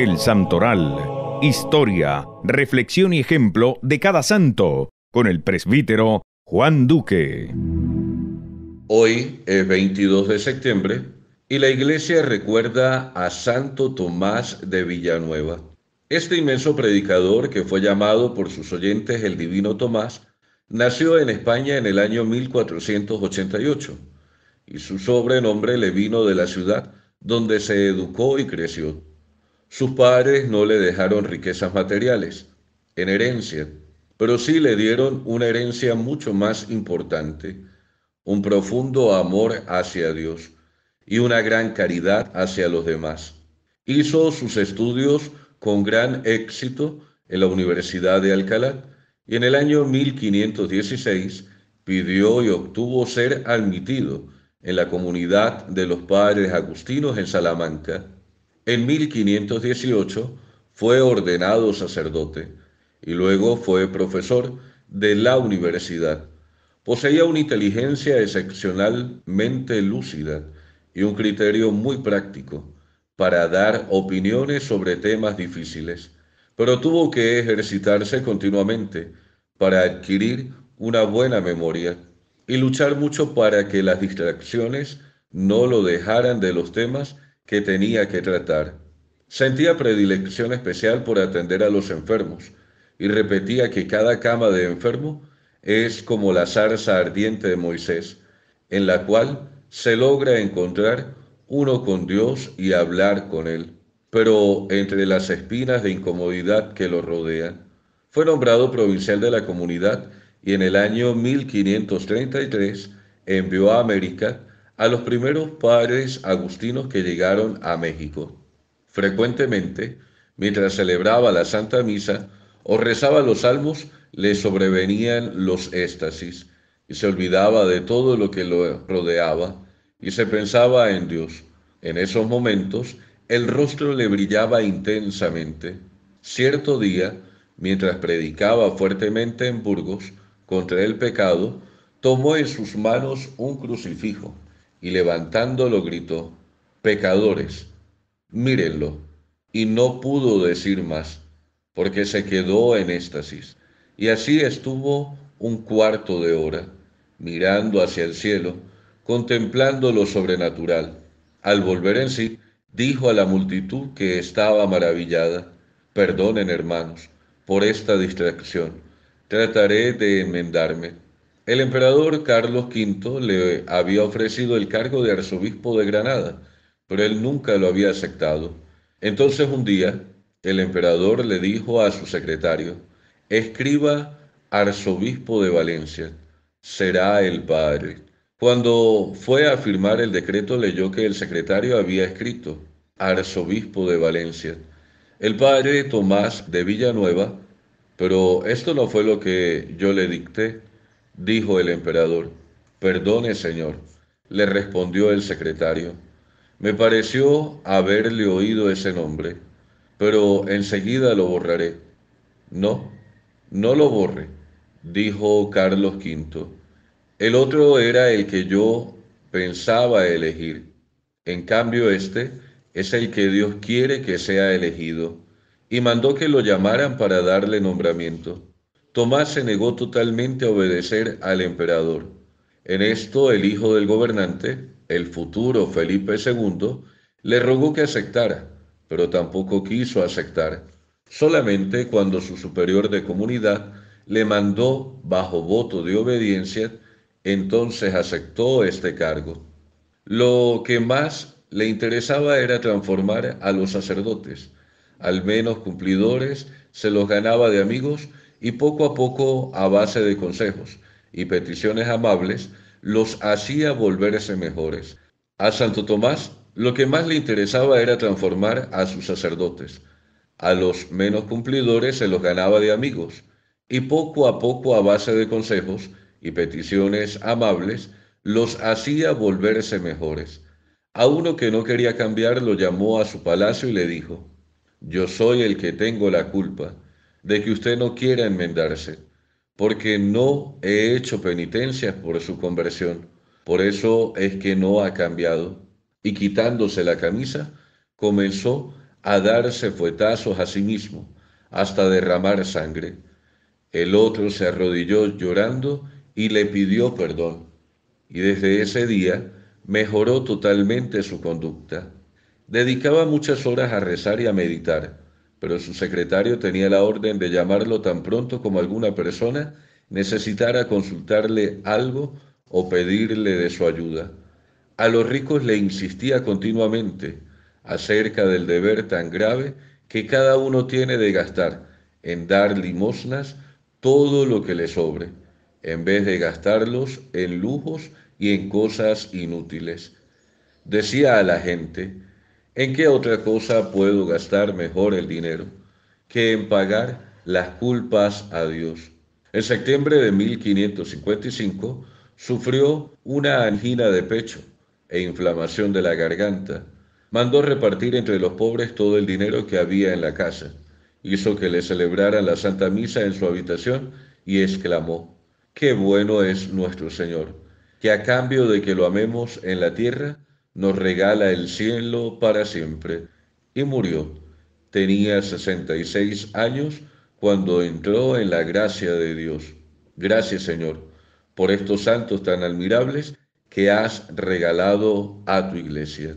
El Santoral. Historia, reflexión y ejemplo de cada santo, con el presbítero Juan Duque. Hoy es 22 de septiembre y la iglesia recuerda a Santo Tomás de Villanueva. Este inmenso predicador, que fue llamado por sus oyentes el Divino Tomás, nació en España en el año 1488 y su sobrenombre le vino de la ciudad donde se educó y creció. Sus padres no le dejaron riquezas materiales en herencia, pero sí le dieron una herencia mucho más importante, un profundo amor hacia Dios y una gran caridad hacia los demás. Hizo sus estudios con gran éxito en la Universidad de Alcalá y en el año 1516 pidió y obtuvo ser admitido en la comunidad de los padres agustinos en Salamanca en 1518 fue ordenado sacerdote y luego fue profesor de la universidad. Poseía una inteligencia excepcionalmente lúcida y un criterio muy práctico para dar opiniones sobre temas difíciles, pero tuvo que ejercitarse continuamente para adquirir una buena memoria y luchar mucho para que las distracciones no lo dejaran de los temas que tenía que tratar. Sentía predilección especial por atender a los enfermos y repetía que cada cama de enfermo es como la zarza ardiente de Moisés, en la cual se logra encontrar uno con Dios y hablar con Él. Pero entre las espinas de incomodidad que lo rodean, fue nombrado provincial de la comunidad y en el año 1533 envió a América a los primeros padres agustinos que llegaron a México. Frecuentemente, mientras celebraba la Santa Misa o rezaba los salmos, le sobrevenían los éxtasis y se olvidaba de todo lo que lo rodeaba y se pensaba en Dios. En esos momentos, el rostro le brillaba intensamente. Cierto día, mientras predicaba fuertemente en Burgos contra el pecado, tomó en sus manos un crucifijo y levantándolo gritó, Pecadores, mírenlo. Y no pudo decir más, porque se quedó en éxtasis. Y así estuvo un cuarto de hora, mirando hacia el cielo, contemplando lo sobrenatural. Al volver en sí, dijo a la multitud que estaba maravillada, Perdonen, hermanos, por esta distracción. Trataré de enmendarme. El emperador Carlos V le había ofrecido el cargo de arzobispo de Granada, pero él nunca lo había aceptado. Entonces un día, el emperador le dijo a su secretario, escriba arzobispo de Valencia, será el padre. Cuando fue a firmar el decreto leyó que el secretario había escrito, arzobispo de Valencia, el padre Tomás de Villanueva, pero esto no fue lo que yo le dicté dijo el emperador. Perdone, Señor, le respondió el secretario. Me pareció haberle oído ese nombre, pero enseguida lo borraré. No, no lo borre, dijo Carlos V. El otro era el que yo pensaba elegir. En cambio, este es el que Dios quiere que sea elegido, y mandó que lo llamaran para darle nombramiento. Tomás se negó totalmente a obedecer al emperador. En esto el hijo del gobernante, el futuro Felipe II, le rogó que aceptara, pero tampoco quiso aceptar, solamente cuando su superior de comunidad le mandó bajo voto de obediencia, entonces aceptó este cargo. Lo que más le interesaba era transformar a los sacerdotes, al menos cumplidores, se los ganaba de amigos y poco a poco, a base de consejos y peticiones amables, los hacía volverse mejores. A Santo Tomás lo que más le interesaba era transformar a sus sacerdotes. A los menos cumplidores se los ganaba de amigos y poco a poco a base de consejos y peticiones amables los hacía volverse mejores. A uno que no quería cambiar lo llamó a su palacio y le dijo, yo soy el que tengo la culpa de que usted no quiera enmendarse, porque no he hecho penitencias por su conversión. Por eso es que no ha cambiado. Y quitándose la camisa, comenzó a darse fuetazos a sí mismo, hasta derramar sangre. El otro se arrodilló llorando y le pidió perdón. Y desde ese día mejoró totalmente su conducta. Dedicaba muchas horas a rezar y a meditar pero su secretario tenía la orden de llamarlo tan pronto como alguna persona necesitara consultarle algo o pedirle de su ayuda. A los ricos le insistía continuamente acerca del deber tan grave que cada uno tiene de gastar en dar limosnas todo lo que le sobre, en vez de gastarlos en lujos y en cosas inútiles. Decía a la gente, ¿En qué otra cosa puedo gastar mejor el dinero que en pagar las culpas a Dios? En septiembre de 1555 sufrió una angina de pecho e inflamación de la garganta. Mandó repartir entre los pobres todo el dinero que había en la casa. Hizo que le celebraran la Santa Misa en su habitación y exclamó, Qué bueno es nuestro Señor, que a cambio de que lo amemos en la tierra, nos regala el cielo para siempre. Y murió. Tenía 66 años cuando entró en la gracia de Dios. Gracias Señor por estos santos tan admirables que has regalado a tu iglesia.